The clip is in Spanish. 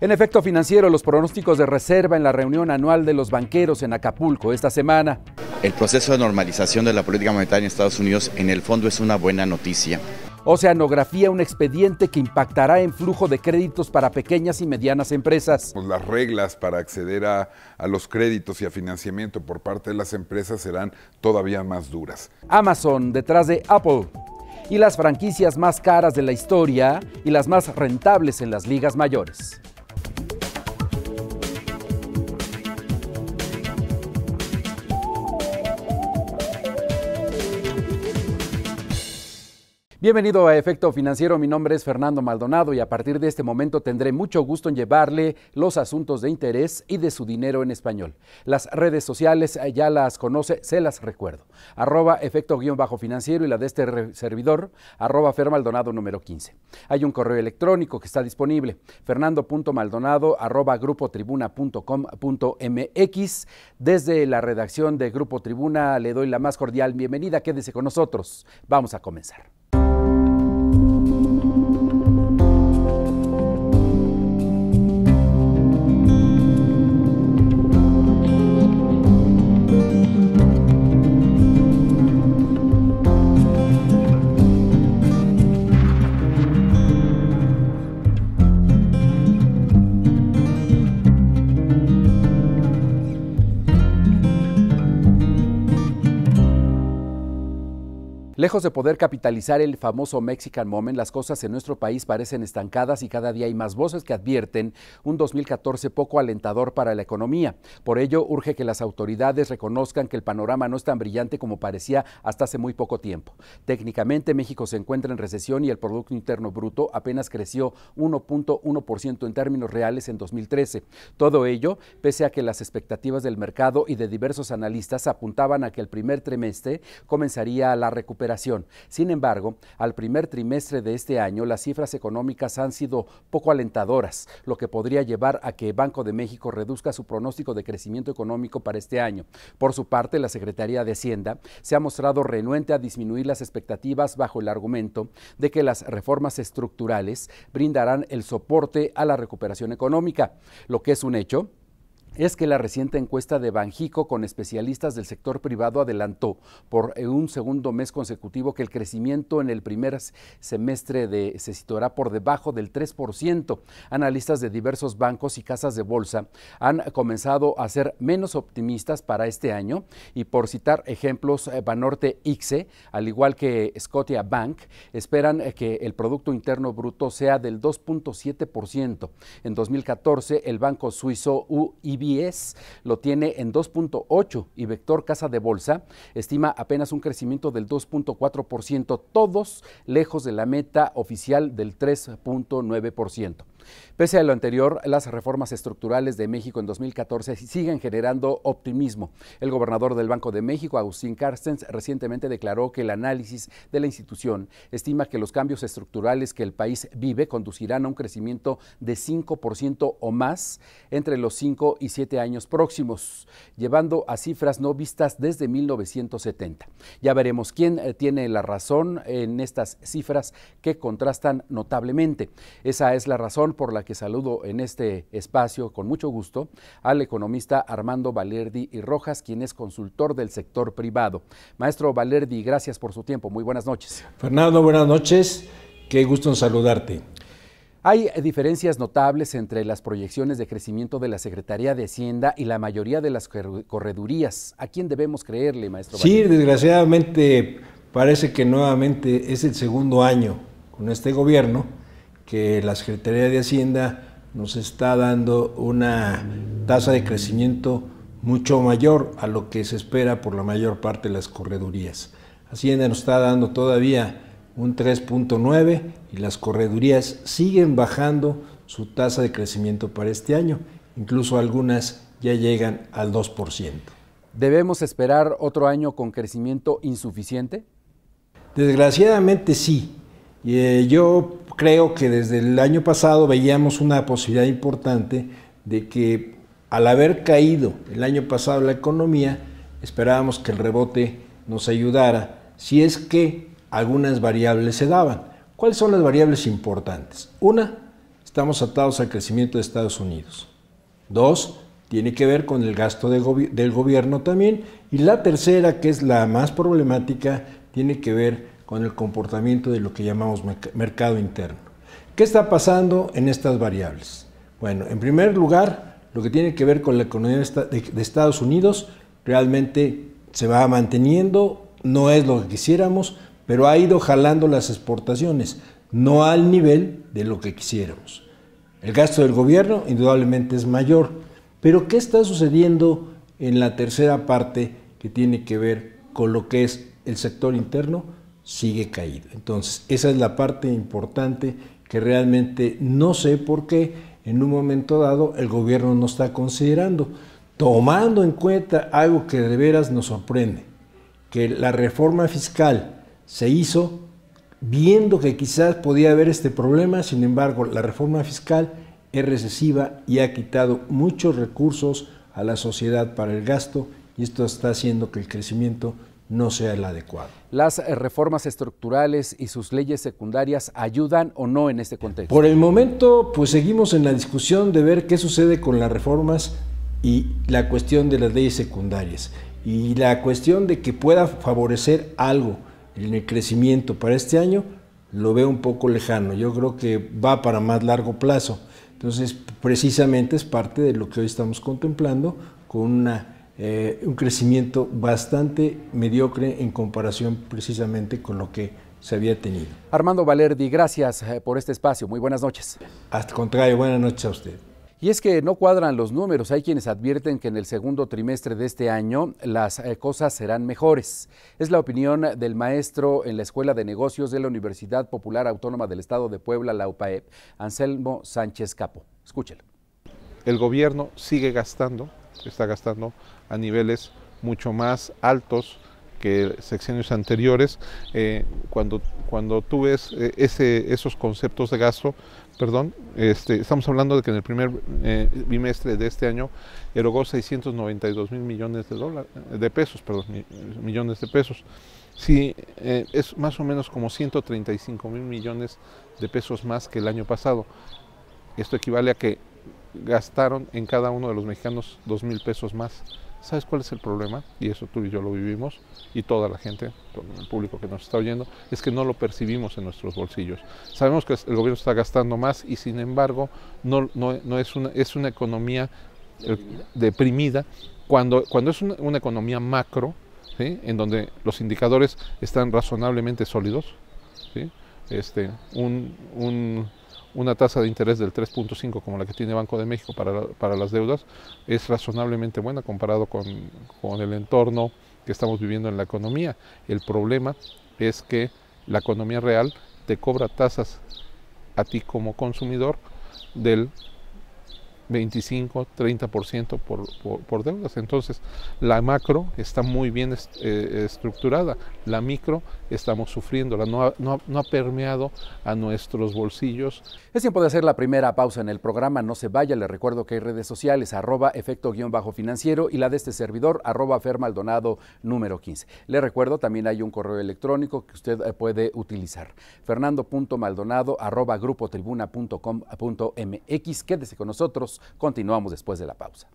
En efecto financiero, los pronósticos de reserva en la reunión anual de los banqueros en Acapulco esta semana. El proceso de normalización de la política monetaria en Estados Unidos en el fondo es una buena noticia. Oceanografía, un expediente que impactará en flujo de créditos para pequeñas y medianas empresas. Pues, las reglas para acceder a, los créditos y a financiamiento por parte de las empresas serán todavía más duras. Amazon detrás de Apple y las franquicias más caras de la historia y las más rentables en las ligas mayores. Bienvenido a Efecto Financiero, mi nombre es Fernando Maldonado y a partir de este momento tendré mucho gusto en llevarle los asuntos de interés y de su dinero en español. Las redes sociales eh, ya las conoce, se las recuerdo. Arroba efecto guión bajo financiero y la de este servidor, arroba Fer Maldonado número 15. Hay un correo electrónico que está disponible, fernando.maldonado arroba grupotribuna.com.mx. Desde la redacción de Grupo Tribuna le doy la más cordial bienvenida, quédese con nosotros, vamos a comenzar. Lejos de poder capitalizar el famoso Mexican Moment, las cosas en nuestro país parecen estancadas y cada día hay más voces que advierten un 2014 poco alentador para la economía. Por ello, urge que las autoridades reconozcan que el panorama no es tan brillante como parecía hasta hace muy poco tiempo. Técnicamente, México se encuentra en recesión y el Producto Interno Bruto apenas creció 1.1% en términos reales en 2013. Todo ello, pese a que las expectativas del mercado y de diversos analistas apuntaban a que el primer trimestre comenzaría la recuperación sin embargo, al primer trimestre de este año, las cifras económicas han sido poco alentadoras, lo que podría llevar a que Banco de México reduzca su pronóstico de crecimiento económico para este año. Por su parte, la Secretaría de Hacienda se ha mostrado renuente a disminuir las expectativas bajo el argumento de que las reformas estructurales brindarán el soporte a la recuperación económica, lo que es un hecho es que la reciente encuesta de Banjico con especialistas del sector privado adelantó por eh, un segundo mes consecutivo que el crecimiento en el primer semestre de, se situará por debajo del 3%. Analistas de diversos bancos y casas de bolsa han comenzado a ser menos optimistas para este año y por citar ejemplos, eh, Banorte Ixe, al igual que Scotia Bank, esperan eh, que el Producto Interno Bruto sea del 2.7%. En 2014, el banco suizo UIB CBS lo tiene en 2.8 y Vector Casa de Bolsa estima apenas un crecimiento del 2.4%, todos lejos de la meta oficial del 3.9%. Pese a lo anterior, las reformas estructurales de México en 2014 siguen generando optimismo. El gobernador del Banco de México, Agustín Carstens, recientemente declaró que el análisis de la institución estima que los cambios estructurales que el país vive conducirán a un crecimiento de 5% o más entre los 5 y 7 años próximos, llevando a cifras no vistas desde 1970. Ya veremos quién eh, tiene la razón en estas cifras que contrastan notablemente. Esa es la razón por la que saludo en este espacio con mucho gusto al economista Armando Valerdi y Rojas, quien es consultor del sector privado. Maestro Valerdi, gracias por su tiempo. Muy buenas noches. Fernando, buenas noches. Qué gusto en saludarte. Hay diferencias notables entre las proyecciones de crecimiento de la Secretaría de Hacienda y la mayoría de las corredurías. ¿A quién debemos creerle, maestro? Sí, desgraciadamente parece que nuevamente es el segundo año con este gobierno que la Secretaría de Hacienda nos está dando una tasa de crecimiento mucho mayor a lo que se espera por la mayor parte de las corredurías. Hacienda nos está dando todavía un 3.9 y las corredurías siguen bajando su tasa de crecimiento para este año. Incluso algunas ya llegan al 2%. ¿Debemos esperar otro año con crecimiento insuficiente? Desgraciadamente sí. Eh, yo creo que desde el año pasado veíamos una posibilidad importante de que al haber caído el año pasado la economía, esperábamos que el rebote nos ayudara, si es que algunas variables se daban. ¿Cuáles son las variables importantes? Una, estamos atados al crecimiento de Estados Unidos. Dos, tiene que ver con el gasto del gobierno también. Y la tercera, que es la más problemática, tiene que ver con el comportamiento de lo que llamamos mercado interno. ¿Qué está pasando en estas variables? Bueno, en primer lugar, lo que tiene que ver con la economía de Estados Unidos realmente se va manteniendo, no es lo que quisiéramos, pero ha ido jalando las exportaciones, no al nivel de lo que quisiéramos. El gasto del gobierno indudablemente es mayor, pero ¿qué está sucediendo en la tercera parte que tiene que ver con lo que es el sector interno? sigue caído. Entonces, esa es la parte importante que realmente no sé por qué en un momento dado el gobierno no está considerando, tomando en cuenta algo que de veras nos sorprende, que la reforma fiscal se hizo viendo que quizás podía haber este problema, sin embargo, la reforma fiscal es recesiva y ha quitado muchos recursos a la sociedad para el gasto y esto está haciendo que el crecimiento no sea el adecuado. ¿Las eh, reformas estructurales y sus leyes secundarias ayudan o no en este contexto? Por el momento, pues seguimos en la discusión de ver qué sucede con las reformas y la cuestión de las leyes secundarias y la cuestión de que pueda favorecer algo en el crecimiento para este año, lo veo un poco lejano. Yo creo que va para más largo plazo. Entonces, precisamente es parte de lo que hoy estamos contemplando con una eh, un crecimiento bastante mediocre en comparación precisamente con lo que se había tenido. Armando Valerdi, gracias eh, por este espacio. Muy buenas noches. Hasta contrario, buenas noches a usted. Y es que no cuadran los números. Hay quienes advierten que en el segundo trimestre de este año las eh, cosas serán mejores. Es la opinión del maestro en la Escuela de Negocios de la Universidad Popular Autónoma del Estado de Puebla, la UPAEP, Anselmo Sánchez Capo. Escúchelo. El gobierno sigue gastando está gastando a niveles mucho más altos que secciones anteriores. Eh, cuando, cuando tú ves eh, ese, esos conceptos de gasto, perdón, este, estamos hablando de que en el primer eh, bimestre de este año erogó 692 mil millones de, dólares, de pesos, perdón, millones de pesos. es más o menos como 135 mil millones de pesos más que el año pasado. Esto equivale a que gastaron en cada uno de los mexicanos dos mil pesos más. ¿Sabes cuál es el problema? Y eso tú y yo lo vivimos, y toda la gente, todo el público que nos está oyendo, es que no lo percibimos en nuestros bolsillos. Sabemos que el gobierno está gastando más y sin embargo no, no, es, una, es una economía eh, ¿Deprimida? cuando, cuando es una, economía macro, en donde los indicadores están razonablemente sólidos. Este, un, un una tasa de interés del 3.5 como la que tiene Banco de México para, para las deudas es razonablemente buena comparado con, con, el entorno que estamos viviendo en la economía. El problema es que la economía real te cobra tasas a ti como consumidor del 25, 30% por, por, por, deudas. Entonces, la macro está muy bien eh, estructurada, la micro estamos sufriendo, no ha, no, no ha permeado a nuestros bolsillos. Es tiempo de hacer la primera pausa en el programa, no se vaya, le recuerdo que hay redes sociales, arroba efecto-financiero guión bajo y la de este servidor, arroba fermaldonado número 15. Le recuerdo, también hay un correo electrónico que usted eh, puede utilizar, fernando.maldonado arroba .mx, Quédese con nosotros Continuamos después de la pausa.